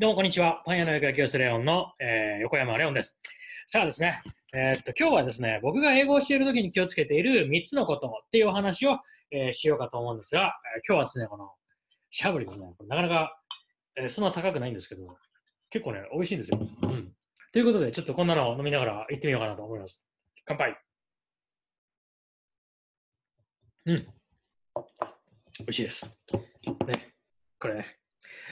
どうもこんにちは。パン屋の横清瀬レオンの、えー、横山レオンです。さあですね、えー、っと、今日はですね、僕が英語をしているきに気をつけている3つのことっていうお話を、えー、しようかと思うんですが、え今日はですね、この、しゃぶりですね。なかなか、えそんな高くないんですけど、結構ね、美味しいんですよ。うん。ということで、ちょっとこんなのを飲みながら行ってみようかなと思います。乾杯。うん。美味しいです。ね、これ、ね、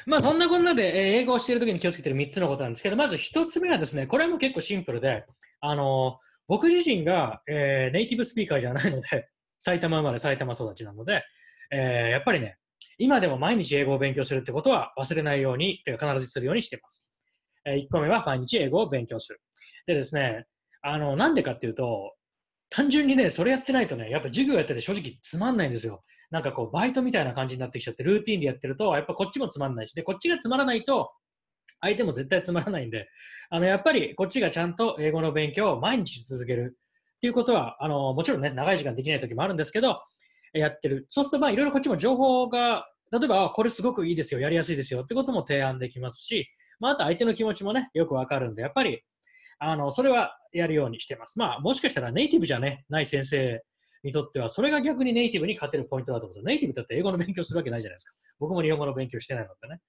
まあそんなこんなで、え英語をしているときに気をつけてる3つのことなんですけど、まず1つ目はですね、これも結構シンプルで、あの僕自身が、えー、ネイティブスピーカーじゃないので、埼玉生まれ埼玉育ちなので、えー、やっぱりね、今でも毎日英語を勉強するってことは忘れないように、というか必ずするようにしてます。えー、1個目は毎日英語を勉強する。でですね、あの、なんでかっていうと、単純にね、それやってないとね、やっぱ授業やってて正直つまんないんですよ。なんかこう、バイトみたいな感じになってきちゃって、ルーティンでやってると、やっぱこっちもつまんないし、で、こっちがつまらないと、相手も絶対つまらないんで、あの、やっぱりこっちがちゃんと英語の勉強を毎日続けるっていうことは、あの、もちろんね、長い時間できない時もあるんですけど、やってる。そうすると、まあ、いろいろこっちも情報が、例えば、あこれすごくいいですよ、やりやすいですよってことも提案できますし、まあ、あと相手の気持ちもね、よくわかるんで、やっぱりあの、それはやるようにしてます。まあ、もしかしたらネイティブじゃね、ない先生にとっては、それが逆にネイティブに勝てるポイントだと思うんですよ。ネイティブだって英語の勉強するわけないじゃないですか。僕も日本語の勉強してないのでね。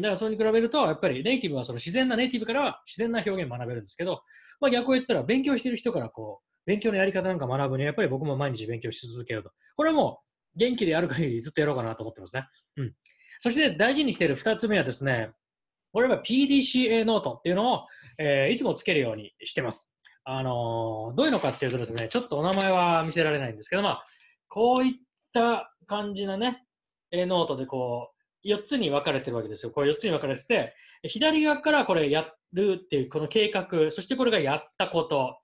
だからそれに比べると、やっぱりネイティブはその自然なネイティブからは自然な表現を学べるんですけど、まあ、逆を言ったら勉強してる人からこう、勉強のやり方なんか学ぶにはやっぱり僕も毎日勉強し続けようと。これはもう元気でやる限りずっとやろうかなと思ってますね。うん。そして大事にしている2つ目はですね、これは PDCA ノートっていうのを、えー、いつもつけるようにしてます。あのー、どういうのかっていうとですね、ちょっとお名前は見せられないんですけど、まあ、こういった感じのね、ノートでこう、4つに分かれてるわけですよ。これ4つに分かれてて、左側からこれやるっていう、この計画、そしてこれがやったこと、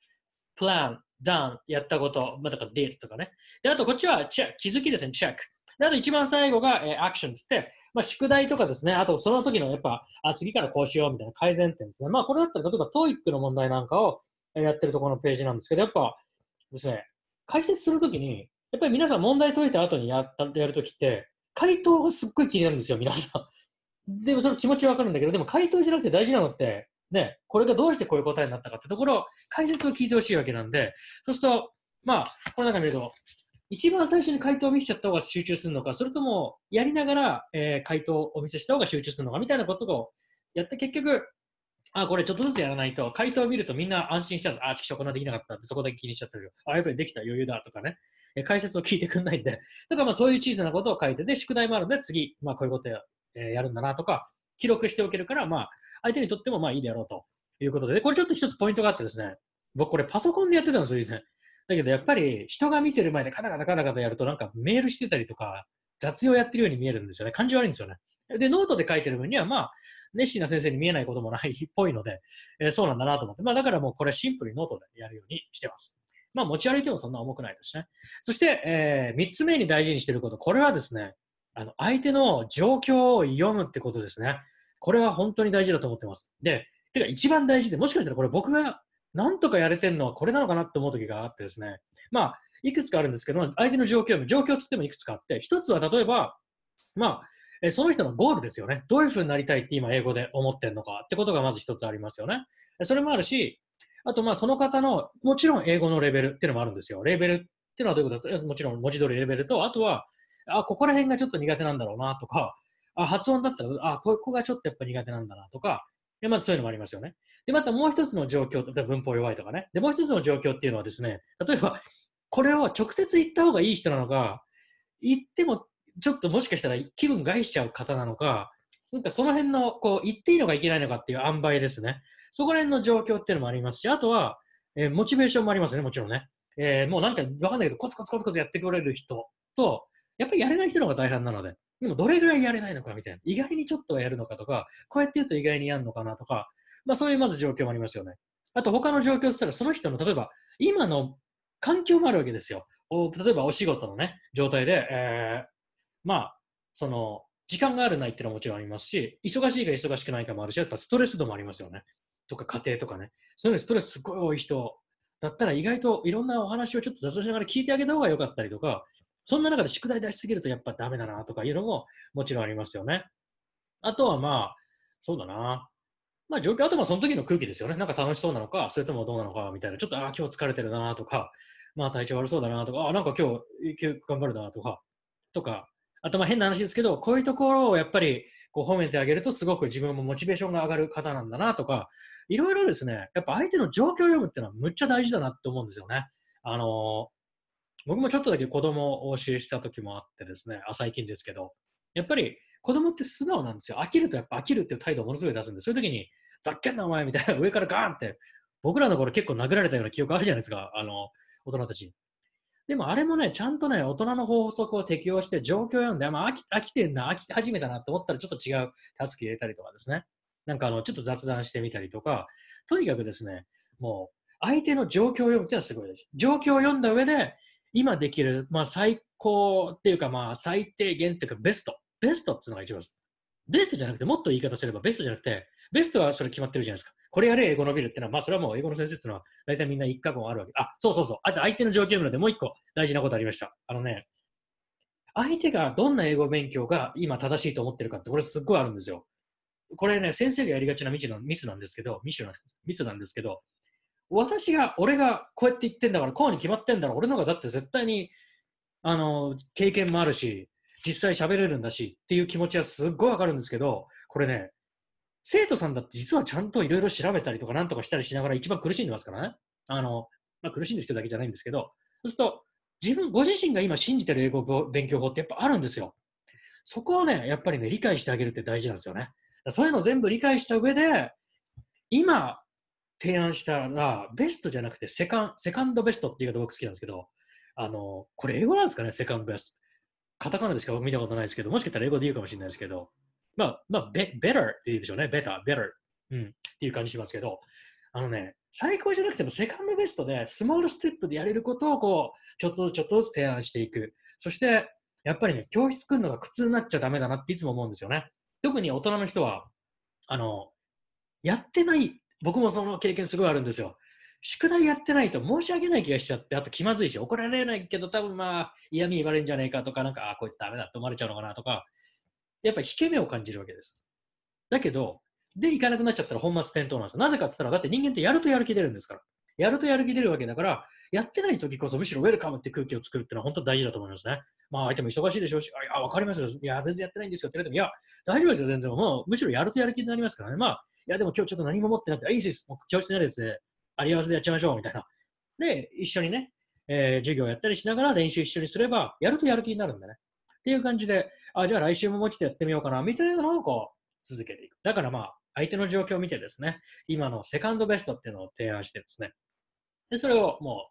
プラン、ダン、やったこと、まあ、だからデートとかね。で、あとこっちはチェッ気づきですね、チェック。で、あと一番最後が、えー、アクションつって、まあ、宿題とかですね、あとその時のやっぱ、あ、次からこうしようみたいな改善点ですね。まあ、これだったら、例えば TOEIC の問題なんかをやってるところのページなんですけど、やっぱですね、解説するときに、やっぱり皆さん問題解いた後にやったやるときって、回答がすっごい気になるんですよ、皆さん。でもその気持ちわかるんだけど、でも回答じゃなくて大事なのって、ね、これがどうしてこういう答えになったかってところ、解説を聞いてほしいわけなんで、そうすると、まあ、この中見ると、一番最初に回答を見せちゃった方が集中するのか、それともやりながら、えー、回答をお見せした方が集中するのかみたいなことをやって結局、あ、これちょっとずつやらないと、回答を見るとみんな安心しちゃう。あ、ちくしょこんなできなかったそこだけ気にしちゃったけど、あ、やっぱりできた余裕だとかね。え解説を聞いてくんないんで。とか、まあそういう小さなことを書いて、で、宿題もあるので、次、まあこういうことや,、えやるんだなとか、記録しておけるから、まあ、相手にとってもまあいいであろうということで、でこれちょっと一つポイントがあってですね、僕これパソコンでやってたんですよ、以前。だけどやっぱり人が見てる前でカナカナカナカナやるとなんかメールしてたりとか雑用やってるように見えるんですよね。感じ悪いんですよね。で、ノートで書いてる分にはまあ、熱心な先生に見えないこともないっぽいので、えー、そうなんだなと思って。まあだからもうこれシンプルにノートでやるようにしてます。まあ持ち歩いてもそんな重くないですね。そして、えー、三つ目に大事にしてること。これはですね、あの、相手の状況を読むってことですね。これは本当に大事だと思ってます。で、てか一番大事で、もしかしたらこれ僕がなんとかやれてるのはこれなのかなって思う時があってですね。まあ、いくつかあるんですけど、相手の状況、状況つってもいくつかあって、一つは例えば、まあ、えその人のゴールですよね。どういうふうになりたいって今英語で思ってるのかってことがまず一つありますよね。それもあるし、あとまあその方の、もちろん英語のレベルっていうのもあるんですよ。レベルっていうのはどういうことですかもちろん文字通りレベルと、あとは、あ、ここら辺がちょっと苦手なんだろうなとか、あ、発音だったら、あ、ここがちょっとやっぱ苦手なんだなとか、で、まずそういうのもありますよね。で、またもう一つの状況、例えば文法弱いとかね。で、もう一つの状況っていうのはですね、例えば、これを直接言った方がいい人なのか、言ってもちょっともしかしたら気分害しちゃう方なのか、なんかその辺の、こう、言っていいのかいけないのかっていう塩梅ですね。そこら辺の状況っていうのもありますし、あとは、えー、モチベーションもありますね、もちろんね。えー、もうなんかわかんないけど、コツコツコツコツやってくれる人と、やっぱりやれない人の方が大半なので。でもどれぐらいやれないのかみたいな。意外にちょっとはやるのかとか、こうやって言うと意外にやるのかなとか、まあそういうまず状況もありますよね。あと他の状況って言ったら、その人の例えば、今の環境もあるわけですよ。例えばお仕事のね、状態で、えー、まあ、その、時間があるないっていうのはもちろんありますし、忙しいか忙しくないかもあるし、やっぱストレス度もありますよね。とか家庭とかね。そういうのストレスすごい多い人だったら意外といろんなお話をちょっと雑談しながら聞いてあげた方が良かったりとか、そんな中で宿題出しすぎるとやっぱダメだなとかいうのももちろんありますよね。あとはまあ、そうだな。まあ状況、あとはその時の空気ですよね。なんか楽しそうなのか、それともどうなのかみたいな。ちょっと、ああ、今日疲れてるなとか、まあ体調悪そうだなとか、ああ、なんか今日、休頑張るなとか、とか、あとまあ変な話ですけど、こういうところをやっぱりこう褒めてあげるとすごく自分もモチベーションが上がる方なんだなとか、いろいろですね、やっぱ相手の状況を読むっていうのはむっちゃ大事だなって思うんですよね。あの僕もちょっとだけ子供を教えした時もあってですね、あ最近ですけど、やっぱり子供って素直なんですよ。飽きるとやっぱ飽きるっていう態度をものすごい出すんで、そういう時に、ざっけんなお前みたいな上からガーンって、僕らの頃結構殴られたような記憶あるじゃないですか、あの、大人たち。でもあれもね、ちゃんとね、大人の法則を適用して状況を読んで、まあ飽き、飽きてんな、飽き始めたなと思ったらちょっと違うタスク入れたりとかですね。なんかあの、ちょっと雑談してみたりとか、とにかくですね、もう、相手の状況を読むってのはすごいです。状況を読んだ上で、今できる、まあ、最高っていうか、まあ、最低限っていうか、ベスト。ベストっていうのが一番です。ベストじゃなくて、もっと言い方すれば、ベストじゃなくて、ベストはそれ決まってるじゃないですか。これやれ、英語伸びるってのは、まあ、それはもう英語の先生っていうのは、大体みんな一過言あるわけ。あ、そうそうそう。あと、相手の状況なので、もう一個大事なことありました。あのね、相手がどんな英語勉強が今正しいと思ってるかって、これすっごいあるんですよ。これね、先生がやりがちなミスなんですけど、ミスなんですけど、私が、俺がこうやって言ってんだから、こうに決まってんだろ、俺の方がだって絶対に、あの、経験もあるし、実際喋れるんだしっていう気持ちはすっごいわかるんですけど、これね、生徒さんだって実はちゃんといろいろ調べたりとかなんとかしたりしながら一番苦しんでますからね。あの、まあ、苦しんでる人だけじゃないんですけど、そうすると、自分、ご自身が今信じてる英語勉強法ってやっぱあるんですよ。そこをね、やっぱりね、理解してあげるって大事なんですよね。そういうの全部理解した上で、今、提案したら、ベストじゃなくてセカン、セカンドベストっていう言い方僕好きなんですけど、あの、これ英語なんですかね、セカンドベスト。カタカナでしか見たことないですけど、もしかしたら英語で言うかもしれないですけど、まあ、まあ、ベ、ベターって言うでしょうね、ベター、ベター。うん、っていう感じしますけど、あのね、最高じゃなくてもセカンドベストで、スモールステップでやれることをこう、ちょっとずつちょっとずつ提案していく。そして、やっぱりね、教室来るのが苦痛になっちゃダメだなっていつも思うんですよね。特に大人の人は、あの、やってない僕もその経験すごいあるんですよ。宿題やってないと申し訳ない気がしちゃって、あと気まずいし、怒られないけど、多分まあ、嫌味言われるんじゃねえかとか、なんか、あ、こいつダメだって思われちゃうのかなとか、やっぱ引け目を感じるわけです。だけど、で、行かなくなっちゃったら本末転倒なんですよ。なぜかって言ったら、だって人間ってやるとやる気出るんですから。やるとやる気出るわけだから、やってない時こそむしろウェルカムって空気を作るっていうのは本当大事だと思いますね。まあ相手も忙しいでしょうし、あ、わかりますよ。いや、全然やってないんですよって言われても、いや、大丈夫ですよ、全然。もうむしろやるとやる気になりますからね。まあ、いや、でも今日ちょっと何も持ってなくて、あいいです、もう教室にあるやつで、あり合わせでやっちゃいましょう、みたいな。で、一緒にね、えー、授業やったりしながら練習一緒にすれば、やるとやる気になるんだね。っていう感じで、あ、じゃあ来週ももうちょっとやってみようかな、みたいなのをこう、続けていく。だからまあ、相手の状況を見てですね、今のセカンドベストっていうのを提案してですね。で、それをも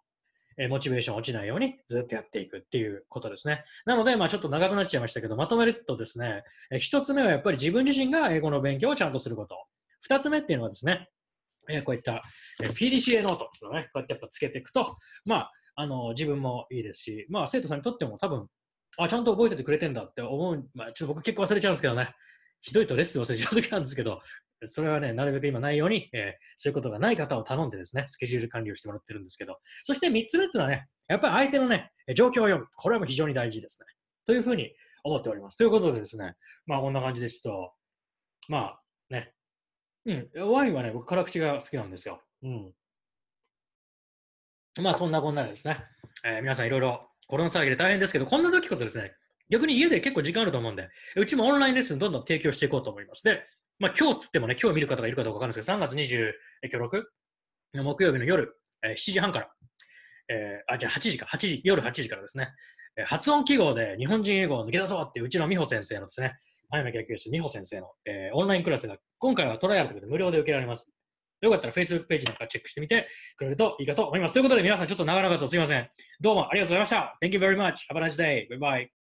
う、えモチベーション落ちないようにずっとやっていくっていうことですね。なので、まあちょっと長くなっちゃいましたけど、まとめるとですね、え一つ目はやっぱり自分自身が英語の勉強をちゃんとすること。2つ目っていうのはですね、えー、こういった PDCA ノートっていうのね、こうやってやっぱつけていくと、まあ、あの、自分もいいですし、まあ、生徒さんにとっても多分、あ、ちゃんと覚えててくれてんだって思う、まあ、ちょっと僕結構忘れちゃうんですけどね、ひどいとレッスン忘れちゃう時なんですけど、それはね、なるべく今ないように、えー、そういうことがない方を頼んでですね、スケジュール管理をしてもらってるんですけど、そして3つ目っていうのはね、やっぱり相手のね、状況を読む。これも非常に大事ですね。というふうに思っております。ということでですね、まあこんな感じでちょっと、まあね、うん、ワインはね、僕、辛口が好きなんですよ。うん。まあ、そんなこんなですね、えー、皆さんいろいろコロナ騒ぎで大変ですけど、こんな時こそですね、逆に家で結構時間あると思うんで、うちもオンラインレッスンどんどん提供していこうと思います。で、まあ、今日つってもね、今日見る方がいるかどうかわかるんですけど、3月26の木曜日の夜、えー、7時半から、えー、あ、じゃあ8時か、8時、夜8時からですね、えー、発音記号で日本人英語を抜け出そうっていううちの美穂先生のですね、早山研究室美穂先生の、えー、オンラインクラスが今回はトライアルということで無料で受けられます。よかったら Facebook ページなんかチェックしてみてくれるといいかと思います。ということで皆さんちょっと長々とすいません。どうもありがとうございました。Thank you very much. Have a nice day. Bye bye.